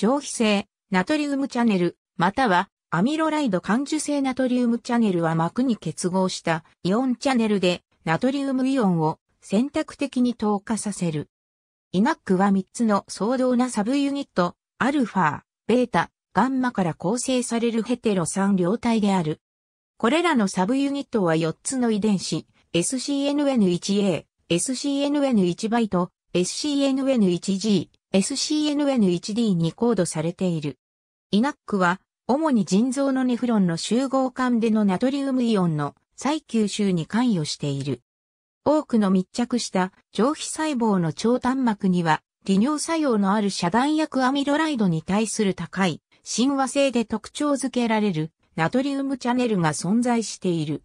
上皮性、ナトリウムチャネル、またはアミロライド感受性ナトリウムチャネルは膜に結合したイオンチャネルでナトリウムイオンを選択的に透過させる。イナックは3つの相当なサブユニット、アルファ、ベータ、ガンマから構成されるヘテロ3両体である。これらのサブユニットは4つの遺伝子、SCNN1A、SCNN1 バイト、SCNN1G、SCNN1D にコードされている。イナックは、主に腎臓のネフロンの集合管でのナトリウムイオンの再吸収に関与している。多くの密着した上皮細胞の超端膜には、利尿作用のある遮断薬アミロライドに対する高い、親和性で特徴づけられる、ナトリウムチャネルが存在している。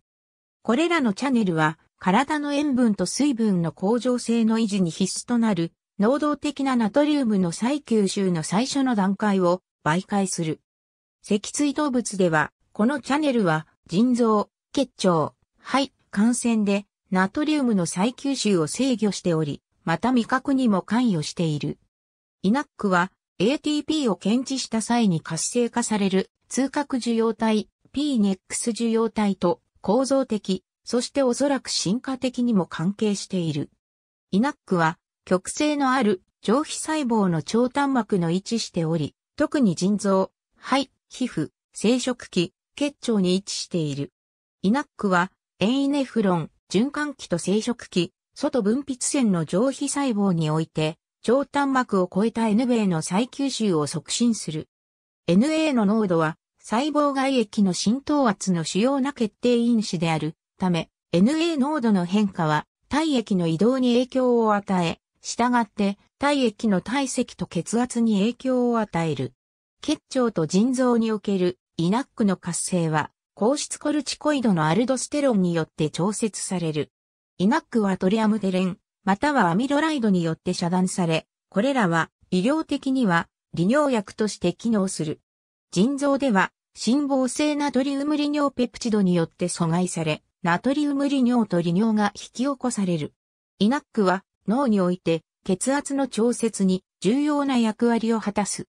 これらのチャネルは、体の塩分と水分の向上性の維持に必須となる能動的なナトリウムの再吸収の最初の段階を媒介する。脊椎動物では、このチャネルは腎臓、血腸、肺、感染でナトリウムの再吸収を制御しており、また味覚にも関与している。イナックは ATP を検知した際に活性化される通覚受容体 PNEX 受容体と構造的、そしておそらく進化的にも関係している。イナックは極性のある上皮細胞の超端膜の位置しており、特に腎臓、肺、皮膚、生殖器、血腸に位置している。イナックは、ンイネフロン、循環器と生殖器、外分泌腺の上皮細胞において、超端膜を超えた N a の再吸収を促進する。NA の濃度は細胞外液の浸透圧の主要な決定因子であるため、NA 濃度の変化は体液の移動に影響を与え、従って、体液の体積と血圧に影響を与える。血腸と腎臓におけるイナックの活性は、硬質コルチコイドのアルドステロンによって調節される。イナックはトリアムテレン、またはアミロライドによって遮断され、これらは医療的には利尿薬として機能する。腎臓では、辛抱性ナトリウム利尿ペプチドによって阻害され、ナトリウム利尿と利尿が引き起こされる。イナックは脳において血圧の調節に重要な役割を果たす。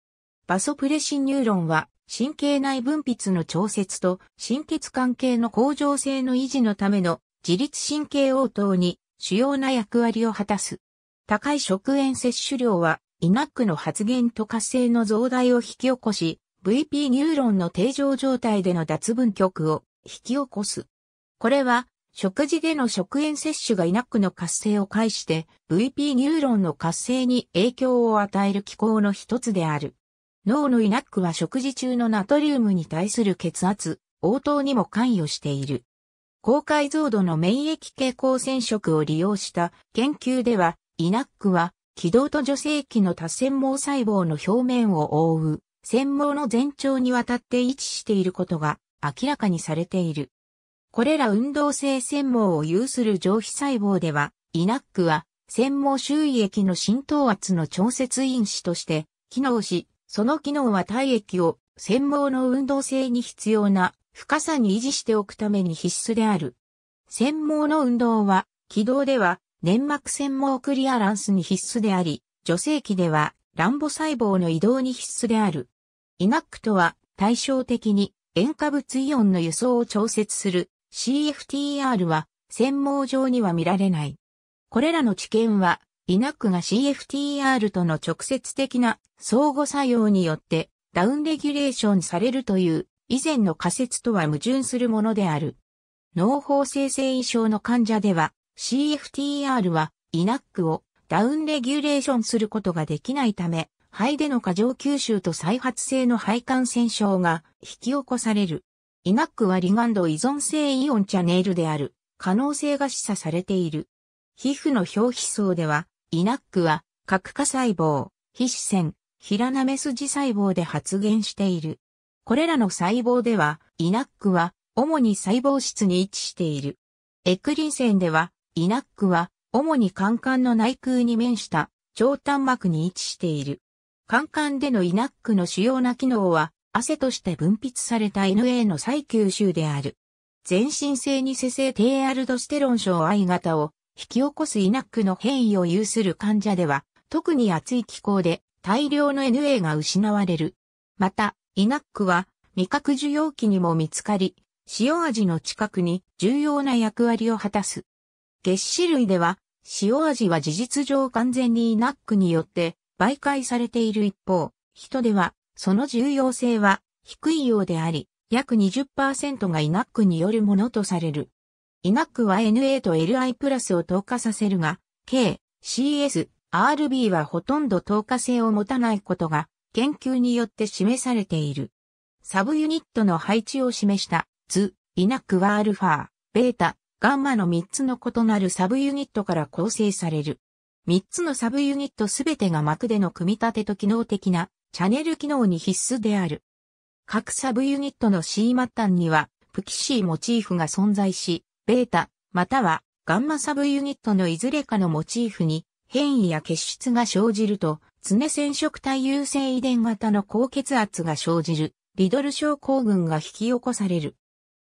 バソプレシンニューロンは神経内分泌の調節と神血管系の向上性の維持のための自律神経応答に主要な役割を果たす。高い食塩摂取量はイナックの発現と活性の増大を引き起こし、VP ニューロンの定常状態での脱分極を引き起こす。これは食事での食塩摂取がイナックの活性を介して VP ニューロンの活性に影響を与える機構の一つである。脳のイナックは食事中のナトリウムに対する血圧、応答にも関与している。高解像度の免疫系光染色を利用した研究では、イナックは気道と女性器の多線毛細胞の表面を覆う、線毛の前兆にわたって位置していることが明らかにされている。これら運動性繊毛を有する上皮細胞では、イナックは、繊毛周囲液の浸透圧の調節因子として機能し、その機能は体液を繊毛の運動性に必要な深さに維持しておくために必須である。繊毛の運動は、軌道では粘膜繊毛クリアランスに必須であり、女性器では卵母細胞の移動に必須である。イナックとは対照的に塩化物イオンの輸送を調節する CFTR は専門上には見られない。これらの知見は、イナックが CFTR との直接的な相互作用によってダウンレギュレーションされるという以前の仮説とは矛盾するものである。脳法生性異症の患者では CFTR はイナックをダウンレギュレーションすることができないため、肺での過剰吸収と再発性の肺感染症が引き起こされる。イナックはリガンド依存性イオンチャネルである可能性が示唆されている。皮膚の表皮層では、イナックは核化細胞、皮脂腺、平なめ筋細胞で発現している。これらの細胞では、イナックは主に細胞質に位置している。エクリン腺では、イナックは主に肝管の内腔に面した腸端膜に位置している。肝管でのイナックの主要な機能は、汗として分泌された NA の再吸収である。全身性に生成低アルドステロン症 I 型を引き起こすイナックの変異を有する患者では、特に暑い気候で大量の NA が失われる。また、イナックは味覚受容器にも見つかり、塩味の近くに重要な役割を果たす。月種類では、塩味は事実上完全にイナックによって媒介されている一方、人ではその重要性は低いようであり、約20%がイナックによるものとされる。イナックは NA と LI プラスを透過させるが、K、CS、RB はほとんど透過性を持たないことが研究によって示されている。サブユニットの配置を示した図、イナックはアルファ、ベータ、ガンマの3つの異なるサブユニットから構成される。3つのサブユニットすべてが膜での組み立てと機能的なチャネル機能に必須である。各サブユニットの C 末端には、プキシーモチーフが存在し、ベータ、またはガンマサブユニットのいずれかのモチーフに変異や結出が生じると、常染色体優性遺伝型の高血圧が生じる、リドル症候群が引き起こされる。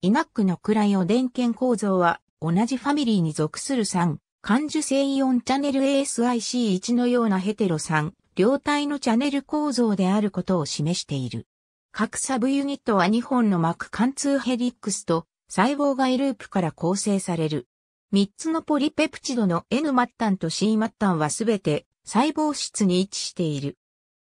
イナックのクライオ電圏構造は、同じファミリーに属する3、感受性イオンチャネル ASIC1 のようなヘテロ3、両体のチャネル構造であることを示している。各サブユニットは2本の膜貫通ヘリックスと細胞外ループから構成される。3つのポリペプチドの N 末端と C 末端はすべて細胞質に位置している。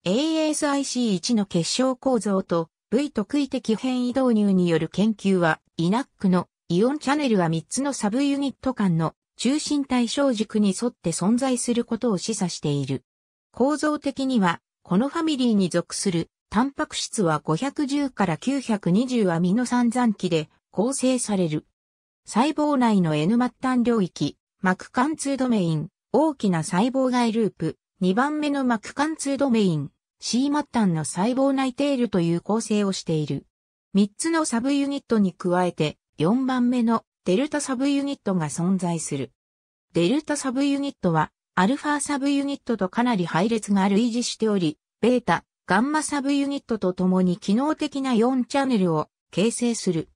ASIC1 の結晶構造と V 特異的変異導入による研究は INAC のイオンチャネルは3つのサブユニット間の中心対象軸に沿って存在することを示唆している。構造的には、このファミリーに属する、タンパク質は510から920アミノ酸残基で構成される。細胞内の N 末端領域、膜貫通ドメイン、大きな細胞外ループ、2番目の膜貫通ドメイン、C 末端の細胞内テールという構成をしている。3つのサブユニットに加えて、4番目のデルタサブユニットが存在する。デルタサブユニットはアルファサブユニットとかなり配列が類似しており、ベータ、ガンマサブユニットとともに機能的な4チャンネルを形成する。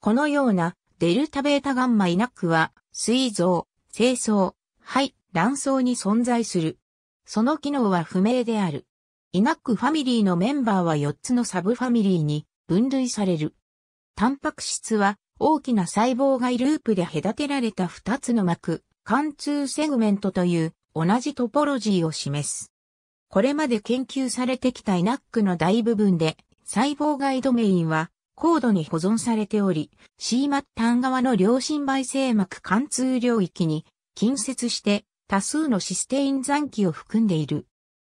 このようなデルタベータガンマイナックは、膵臓、清掃、肺、卵巣に存在する。その機能は不明である。イナックファミリーのメンバーは4つのサブファミリーに分類される。タンパク質は大きな細胞外ループで隔てられた2つの膜、貫通セグメントという同じトポロジーを示す。これまで研究されてきた ENAC の大部分で細胞外ドメインは高度に保存されており、C 末端側の良心媒性膜貫通領域に近接して多数のシステイン残機を含んでいる。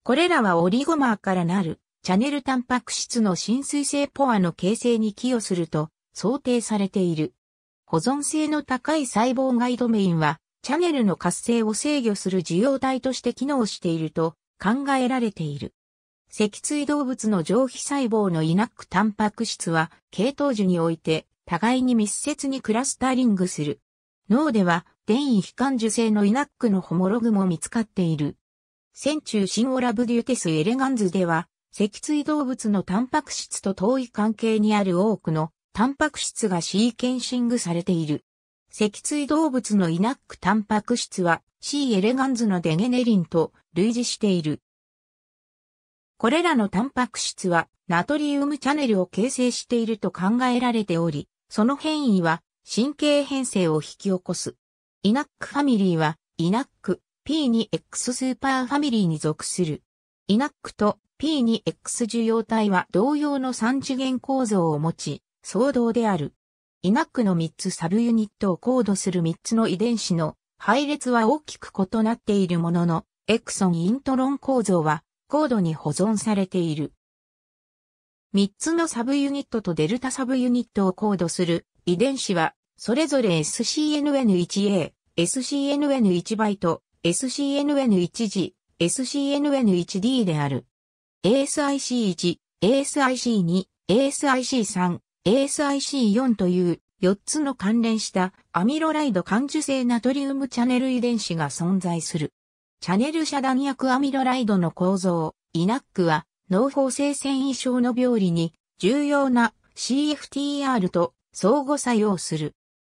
これらはオリゴマーからなるチャネルタンパク質の浸水性ポアの形成に寄与すると想定されている。保存性の高い細胞外ドメインはチャネルの活性を制御する受容体として機能していると考えられている。脊椎動物の上皮細胞のイナックタンパク質は、系統樹において、互いに密接にクラスタリングする。脳では、電位非感受性のイナックのホモログも見つかっている。線中シンオラブデューテスエレガンズでは、脊椎動物のタンパク質と遠い関係にある多くのタンパク質がシーケンシングされている。脊椎動物のイナックタンパク質は C. エレガンズのデゲネリンと類似している。これらのタンパク質はナトリウムチャネルを形成していると考えられており、その変異は神経変性を引き起こす。イナックファミリーはイナック P2X スーパーファミリーに属する。イナックと P2X 受容体は同様の三次元構造を持ち、相動である。イナックの3つサブユニットをコードする3つの遺伝子の配列は大きく異なっているものの、エクソンイントロン構造はコードに保存されている。3つのサブユニットとデルタサブユニットをコードする遺伝子は、それぞれ SCNN1A、SCNN1 バイト、SCNN1G、SCNN1D である。ASIC1、ASIC2、ASIC3、ASIC4 という4つの関連したアミロライド感受性ナトリウムチャネル遺伝子が存在する。チャネル遮断薬アミロライドの構造、イナックは脳法性繊維症の病理に重要な CFTR と相互作用する。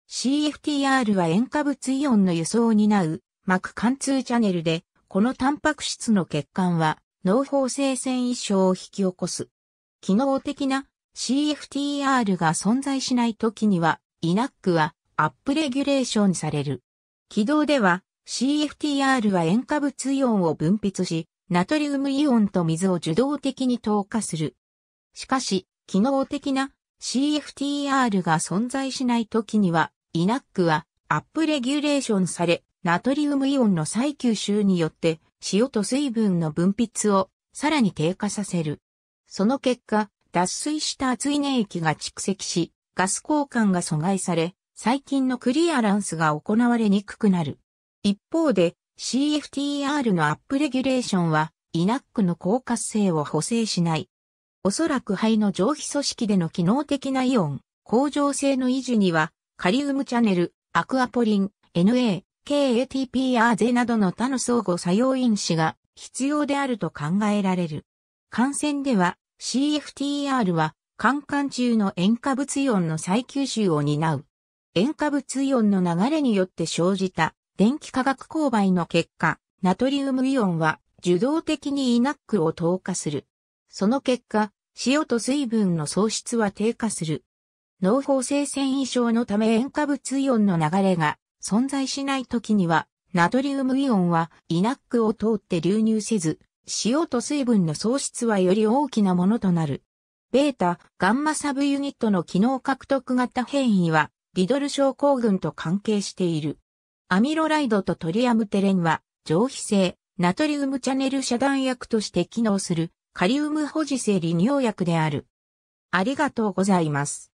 CFTR は塩化物イオンの輸送を担う膜貫通チャネルで、このタンパク質の血管は脳法性繊維症を引き起こす。機能的な CFTR が存在しないときには、ENAC はアップレギュレーションされる。軌道では CFTR は塩化物イオンを分泌し、ナトリウムイオンと水を受動的に透過する。しかし、機能的な CFTR が存在しないときには、ENAC はアップレギュレーションされ、ナトリウムイオンの再吸収によって、塩と水分の分泌をさらに低下させる。その結果、脱水した熱い粘液が蓄積し、ガス交換が阻害され、細菌のクリアランスが行われにくくなる。一方で CFTR のアップレギュレーションは、イナックの高活性を補正しない。おそらく肺の上皮組織での機能的なイオン、向上性の維持には、カリウムチャネル、アクアポリン、NA、KATPRZ などの他の相互作用因子が必要であると考えられる。感染では CFTR は、カン中の塩化物イオンの再吸収を担う。塩化物イオンの流れによって生じた電気化学勾配の結果、ナトリウムイオンは受動的にイナックを透過する。その結果、塩と水分の喪失は低下する。濃厚性繊維症のため塩化物イオンの流れが存在しない時には、ナトリウムイオンはイナックを通って流入せず、塩と水分の喪失はより大きなものとなる。ベータ、ガンマサブユニットの機能獲得型変異は、リドル症候群と関係している。アミロライドとトリアムテレンは、上皮性、ナトリウムチャネル遮断薬として機能する、カリウム保持性利尿薬である。ありがとうございます。